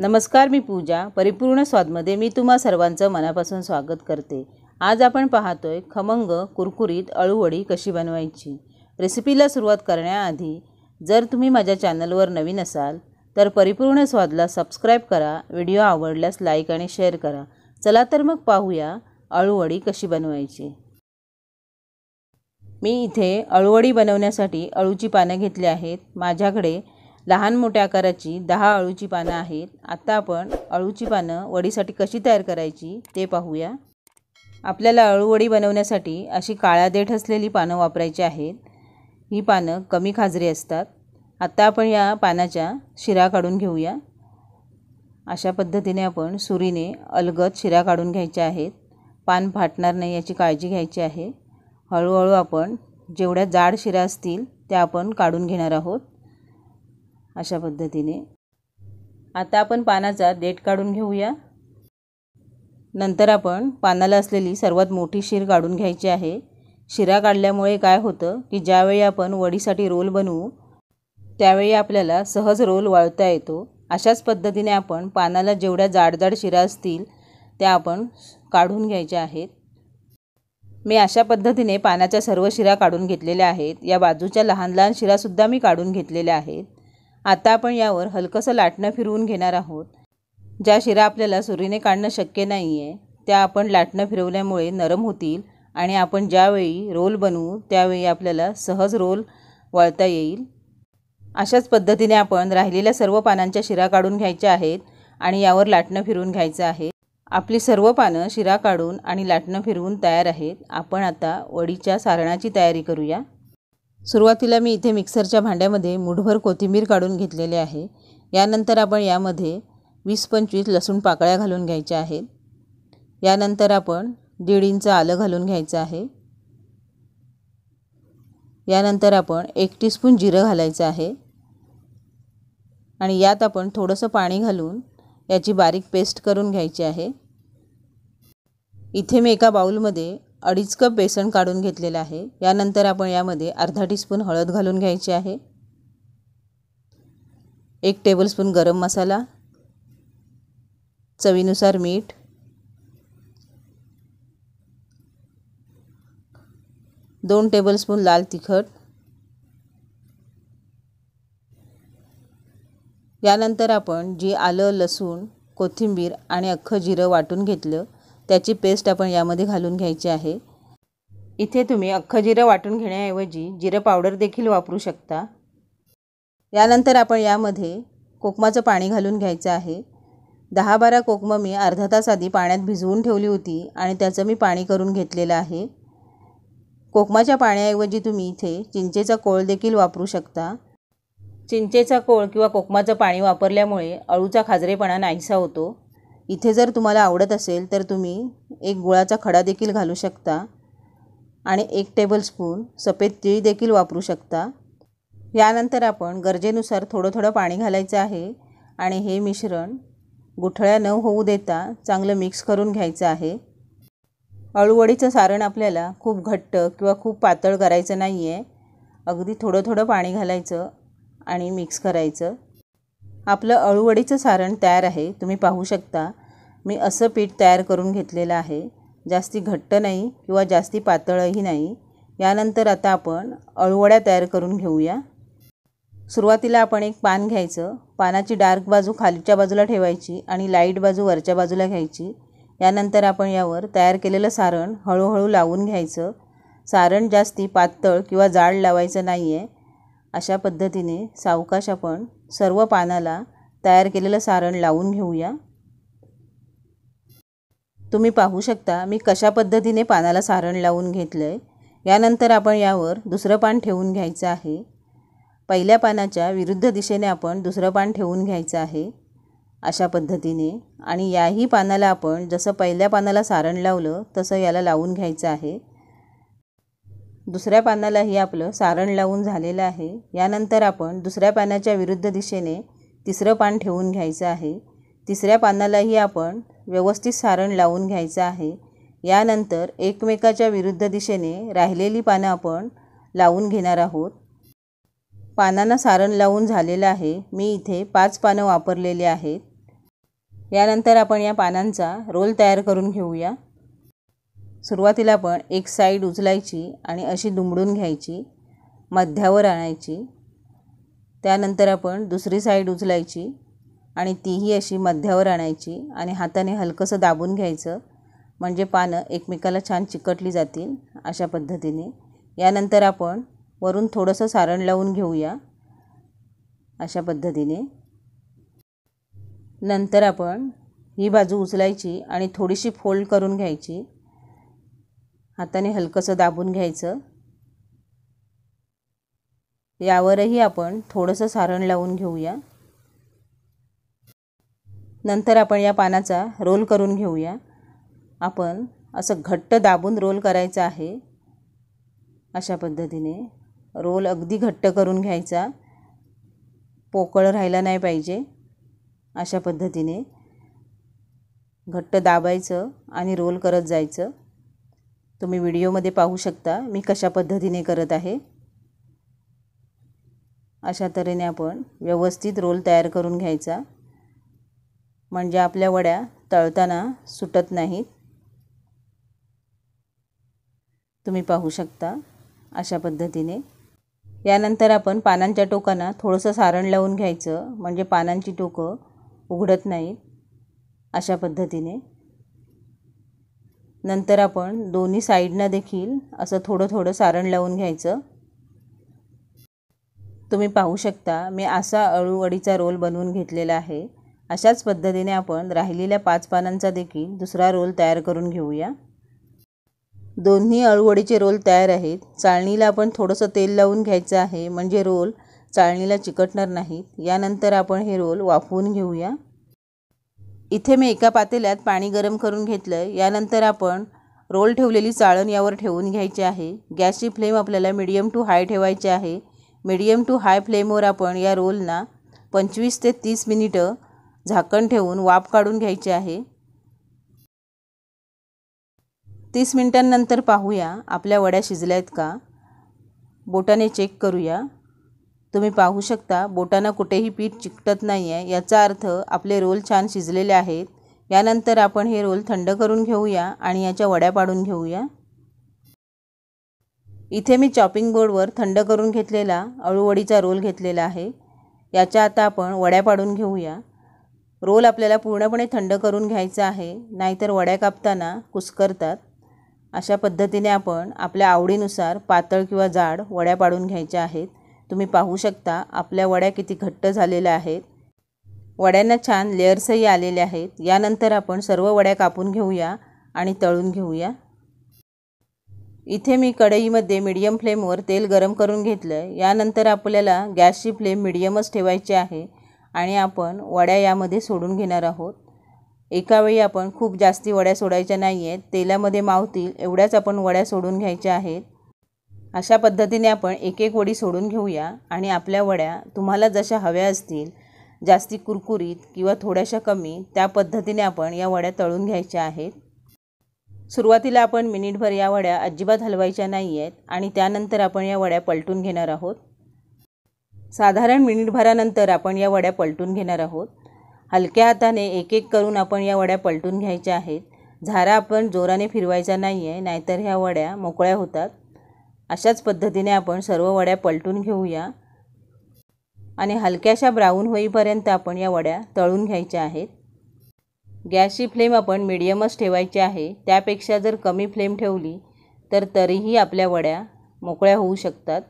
नमस्कार मी पूजा परिपूर्ण स्वादमध्ये मी तुम्हा सर्वांचं मनापासून स्वागत करते आज आपण पाहतोय खमंग कुरकुरीत अळूवडी कशी बनवायची रेसिपीला सुरुवात करण्याआधी जर तुम्ही माझ्या चॅनलवर नवीन असाल तर परिपूर्ण स्वादला सबस्क्राईब करा व्हिडिओ आवडल्यास लाईक आणि शेअर करा चला तर मग पाहूया अळूवडी कशी बनवायची मी इथे अळूवडी बनवण्यासाठी अळूची पानं घेतली आहेत माझ्याकडे लहान मोठ्या आकाराची दहा अळूची पानं आहेत आता आपण अळूची पानं वडीसाठी कशी तयार करायची ते पाहूया आपल्याला अळूवडी बनवण्यासाठी अशी काळ्या देठ असलेली पानं वापरायची आहेत ही पानं कमी खाजरी असतात आत्ता आपण या पानाच्या शिरा काढून घेऊया अशा पद्धतीने आपण सुरीने अलगद शिरा काढून घ्यायच्या आहेत पान फाटणार नाही याची काळजी घ्यायची आहे हळूहळू आपण जेवढ्या जाड शिरा असतील त्या आपण काढून घेणार आहोत अशा पद्धतीने आता आपण पानाचा देठ काढून घेऊया नंतर आपण पानाला असलेली सर्वात मोठी शिर काढून घ्यायची आहे शिरा काढल्यामुळे काय होतं की ज्यावेळी आपण वडीसाठी रोल बनवू त्यावेळी आपल्याला सहज रोल वाळता येतो अशाच पद्धतीने आपण पानाला जेवढ्या जाडजाड शिरा असतील त्या आपण काढून घ्यायच्या आहेत मी अशा पद्धतीने पानाच्या सर्व शिरा काढून घेतलेल्या आहेत या बाजूच्या लहान लहान शिरासुद्धा मी काढून घेतलेल्या आहेत आता आपण यावर हलकंसं लाटणं फिरवून घेणार आहोत ज्या शिरा आपल्याला सुरीने काढणं शक्य नाही आहे त्या आपण लाटणं फिरवल्यामुळे नरम होतील आणि आपण ज्यावेळी रोल बनवू त्यावेळी आपल्याला सहज रोल वळता येईल अशाच पद्धतीने आपण राहिलेल्या सर्व पानांच्या शिरा काढून घ्यायच्या आहेत आणि यावर लाटणं फिरवून घ्यायचं आहे आपली सर्व पानं शिरा काढून आणि लाटणं फिरवून तयार आहेत आपण आता वडीच्या सारणाची तयारी करूया सुरुवातीला मी इथे मिक्सरच्या भांड्यामध्ये मुठभर कोथिंबीर काढून घेतलेली आहे यानंतर आपण यामध्ये वीस पंचवीस लसूण पाकळ्या घालून घ्यायच्या आहेत यानंतर आपण दीड इंच आलं घालून घ्यायचं आहे यानंतर आपण एक टीस्पून जिरं घालायचं आहे आणि यात आपण थोडंसं पाणी घालून याची बारीक पेस्ट करून घ्यायची आहे इथे मी एका बाऊलमध्ये अडीच कप बेसन काढून घेतलेलं आहे यानंतर आपण यामध्ये अर्धा टीस्पून हळद घालून घ्यायची आहे एक टेबलस्पून गरम मसाला चवीनुसार मीठ दोन टेबलस्पून लाल तिखट यानंतर आपण जी आलं लसूण कोथिंबीर आणि अख्खं जिरं वाटून घेतलं त्याची पेस्ट आपण यामध्ये घालून घ्यायची आहे इथे तुम्ही अख्खं जिरं वाटून घेण्याऐवजी जिरं पावडर देखील वापरू शकता यानंतर आपण यामध्ये कोकमाचं पाणी घालून घ्यायचं आहे दहा बारा कोकमं मी अर्धा तास आधी पाण्यात भिजवून ठेवली होती आणि त्याचं मी पाणी करून घेतलेलं आहे कोकमाच्या पाण्याऐवजी तुम्ही इथे चिंचेचा कोळ देखील वापरू शकता चिंचेचा कोळ किंवा कोकमाचं पाणी वापरल्यामुळे अळूचा खाजरेपणा नाहीसा होतो इथे जर तुम्हाला आवडत असेल तर तुम्ही एक गुळाचा खडा देखील घालू शकता आणि एक टेबलस्पून सफेद तिळी देखील वापरू शकता यानंतर आपण गरजेनुसार थोडं थोडं पाणी घालायचं आहे आणि हे मिश्रण गुठळ्या न होऊ देता चांगलं मिक्स करून घ्यायचं आहे अळूवडीचं सारण आपल्याला खूप घट्ट किंवा खूप पातळ करायचं नाही आहे अगदी थोडं थोडं पाणी घालायचं आणि मिक्स करायचं आपलं अळूवडीचं सारण तयार आहे तुम्ही पाहू शकता मी असं पीठ तयार करून घेतलेलं आहे जास्ती घट्ट नाही किंवा जास्ती पातळही नाही यानंतर आता आपण अळवड्या तयार करून घेऊया सुरुवातीला आपण एक पान घ्यायचं पानाची डार्क बाजू खालीच्या बाजूला ठेवायची आणि लाईट बाजू वरच्या बाजूला घ्यायची यानंतर आपण यावर तयार केलेलं सारण हळूहळू लावून घ्यायचं सारण जास्ती पातळ किंवा जाड लावायचं नाही आहे अशा पद्धतीने सावकाश आपण सर्व पानाला तयार केलेलं सारण लावून घेऊया तुम्ही पाहू शकता मी कशा पद्धतीने पानाला सारण लावून घेतलं आहे यानंतर आपण यावर दुसरं पान ठेवून घ्यायचं आहे पहिल्या पानाच्या विरुद्ध दिशेने आपण दुसरं पान ठेवून घ्यायचं आहे अशा पद्धतीने आणि याही पानाला आपण जसं पहिल्या पानाला सारण लावलं तसं याला लावून घ्यायचं आहे दुसऱ्या पानालाही आपलं सारण लावून झालेलं आहे यानंतर आपण दुसऱ्या पानाच्या विरुद्ध दिशेने तिसरं पान ठेवून घ्यायचं आहे तिसऱ्या पानालाही आपण व्यवस्थित सारण लावून घ्यायचं आहे यानंतर एकमेकाच्या विरुद्ध दिशेने राहिलेली पानं आपण लावून घेणार आहोत पानांना सारण लावून झालेलं आहे मी इथे पाच पानं वापरलेली आहेत यानंतर आपण या पानांचा रोल तयार करून घेऊया सुरुवातीला आपण एक साईड उचलायची आणि अशी दुमडून घ्यायची मध्यावर आणायची त्यानंतर आपण दुसरी साईड उचलायची आणि तीही अशी मध्यावर आणायची आणि हाताने हलकंसं दाबून घ्यायचं म्हणजे पानं एकमेकाला छान चिकटली जातील अशा पद्धतीने यानंतर आपण वरून थोडंसं सारण लावून घेऊया अशा पद्धतीने नंतर आपण ही बाजू उचलायची आणि थोडीशी फोल्ड करून घ्यायची हाताने हलकंसं दाबून घ्यायचं यावरही आपण थोडंसं सारण लावून घेऊया नंतर आपण या पानाचा रोल करून घेऊया आपण असं घट्ट दाबून रोल करायचा आहे अशा पद्धतीने रोल अगदी घट्ट करून घ्यायचा पोकळ राहायला नाही पाहिजे अशा पद्धतीने घट्ट दाबायचं आणि रोल करत जायचं तुम्ही व्हिडिओमध्ये पाहू शकता मी कशा पद्धतीने करत आहे अशा तऱ्हेने आपण व्यवस्थित रोल तयार करून घ्यायचा म्हणजे आपल्या वड्या तळताना सुटत नाहीत तुम्ही पाहू शकता अशा पद्धतीने यानंतर आपण पानांच्या टोकांना थोडंसं सारण लावून घ्यायचं म्हणजे पानांची टोकं उघडत नाहीत अशा पद्धतीने नंतर आपण दोन्ही साईडनं देखील असं थोडं थोडं सारण लावून घ्यायचं तुम्ही पाहू शकता मी असा अळूवडीचा रोल बनवून घेतलेला आहे अशाच पद्धतीने आपण राहिलेल्या पाच पानांचा देखील दुसरा रोल तयार करून घेऊया दोन्ही अळवडीचे रोल तयार आहेत चाळणीला आपण थोडंसं तेल लावून घ्यायचं आहे म्हणजे रोल चाळणीला चिकटणार नाहीत यानंतर आपण हे रोल वाफवून घेऊया इथे मी एका पातेल्यात पाणी गरम करून घेतलं आहे यानंतर आपण रोल ठेवलेली चाळण यावर ठेवून घ्यायची आहे गॅसची फ्लेम आपल्याला मीडियम टू हाय ठेवायची आहे मीडियम टू हाय फ्लेमवर आपण या रोलना पंचवीस ते तीस मिनिटं झाकण ठेवून वाफ काढून घ्यायची आहे तीस मिनटांनंतर पाहूया आपल्या वड्या शिजल्या आहेत का बोटाने चेक करूया तुम्ही पाहू शकता बोटांना कुठेही पीठ चिकटत नाही आहे याचा अर्थ आपले रोल छान शिजलेले आहेत यानंतर आपण हे रोल थंड करून घेऊया आणि याच्या वड्या पाडून घेऊया इथे मी चॉपिंग बोर्डवर थंड करून घेतलेला अळूवडीचा रोल घेतलेला आहे याच्या आता आपण वड्या पाडून घेऊया रोल आपल्याला पूर्णपणे थंड करून घ्यायचा आहे नाहीतर वड्या कापताना कुसकरतात अशा पद्धतीने आपण आपल्या आवडीनुसार पातळ किंवा जाड वड्या पाडून घ्यायच्या आहेत तुम्ही पाहू शकता आपल्या वड्या किती घट्ट झालेल्या आहेत वड्यांना छान लेअर्सही आलेले आहेत यानंतर आपण सर्व वड्या कापून घेऊया आणि तळून घेऊया इथे मी कढईमध्ये मीडियम फ्लेमवर तेल गरम करून घेतलं आहे यानंतर आपल्याला गॅसची फ्लेम मिडियमच ठेवायची आहे आणि आपण वड्या यामध्ये सोडून घेणार आहोत एकावेळी आपण खूप जास्त वड्या सोडायच्या नाही आहेत तेलामध्ये मावतील एवढ्याच आपण वड्या सोडून घ्यायच्या आहेत अशा पद्धतीने आपण एक एक वडी सोडून घेऊया आणि आपल्या वड्या तुम्हाला जशा हव्या असतील जास्ती कुरकुरीत किंवा थोड्याशा कमी त्या पद्धतीने आपण या वड्या तळून घ्यायच्या आहेत सुरुवातीला आपण मिनिटभर या वड्या अजिबात हलवायच्या नाही आहेत आणि त्यानंतर आपण या वड्या पलटून घेणार आहोत साधारण मिनिटभरानंतर आपण या वड्या पलटून घेणार आहोत हलक्या हाताने एक एक करून आपण या वड्या पलटून घ्यायच्या आहेत झारा आपण जोराने फिरवायचा नाही आहे नाहीतर ह्या वड्या मोकळ्या होतात अशाच पद्धतीने आपण सर्व वड्या पलटून घेऊया आणि हलक्याशा ब्राऊन होईपर्यंत आपण या वड्या तळून घ्यायच्या आहेत गॅसची फ्लेम आपण मिडियमच ठेवायची आहे त्यापेक्षा जर कमी फ्लेम ठेवली तर तरीही आपल्या वड्या मोकळ्या होऊ शकतात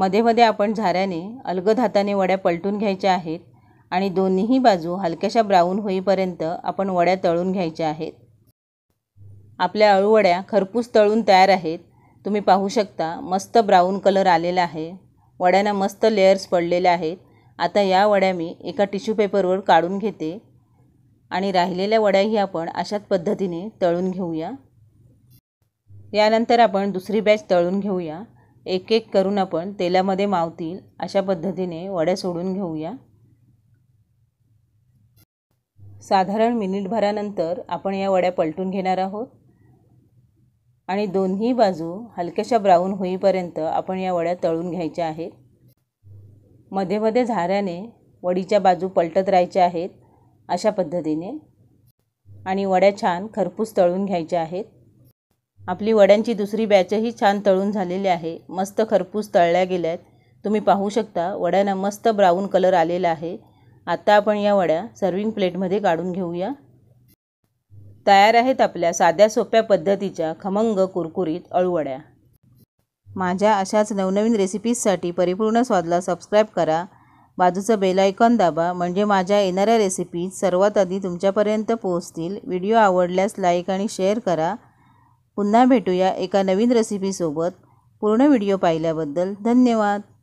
मध्ये मध्ये आपण झाऱ्याने अलगद हाताने वड्या पलटून घ्यायच्या आहेत आणि दोन्हीही बाजू हलक्याशा ब्राऊन होईपर्यंत आपण वड्या तळून घ्यायच्या आहेत आपल्या अळूवड्या खरपूस तळून तयार आहेत तुम्ही पाहू शकता मस्त ब्राऊन कलर आलेला आहे वड्यांना मस्त लेयर्स पडलेल्या आहेत आता या वड्या मी एका टिश्यू पेपरवर काढून घेते आणि राहिलेल्या वड्याही आपण अशाच पद्धतीने तळून घेऊया यानंतर आपण दुसरी बॅच तळून घेऊया एक एक करून आपण तेलामध्ये मावतील अशा पद्धतीने वड्या सोडून घेऊया साधारण मिनिटभरानंतर आपण या वड्या पलटून घेणार आहोत आणि दोन्ही बाजू हलक्याशा ब्राऊन होईपर्यंत आपण या वड्या तळून घ्यायच्या आहेत मध्ये मध्ये झाऱ्याने वडीच्या बाजू पलटत राहायच्या आहेत अशा पद्धतीने आणि वड्या छान खरपूस तळून घ्यायच्या आहेत आपली वड्यांची दुसरी बॅचही छान तळून झालेली आहे मस्त खरपूस तळल्या गेल्या आहेत तुम्ही पाहू शकता वड्यांना मस्त ब्राऊन कलर आलेला आहे आता आपण या वड्या सर्विंग प्लेटमध्ये काढून घेऊया तयार आहेत आपल्या साध्या सोप्या पद्धतीच्या खमंग कुरकुरीत अळूवड्या माझ्या अशाच नवनवीन रेसिपीजसाठी परिपूर्ण स्वादला सबस्क्राईब करा बाजूचं बेलायकॉन दाबा म्हणजे माझ्या येणाऱ्या रेसिपीज सर्वात आधी तुमच्यापर्यंत पोहोचतील व्हिडिओ आवडल्यास लाईक आणि शेअर करा पुन्हा भेटूया एका नवीन रेसिपीसोबत पूर्ण व्हिडिओ पाहिल्याबद्दल धन्यवाद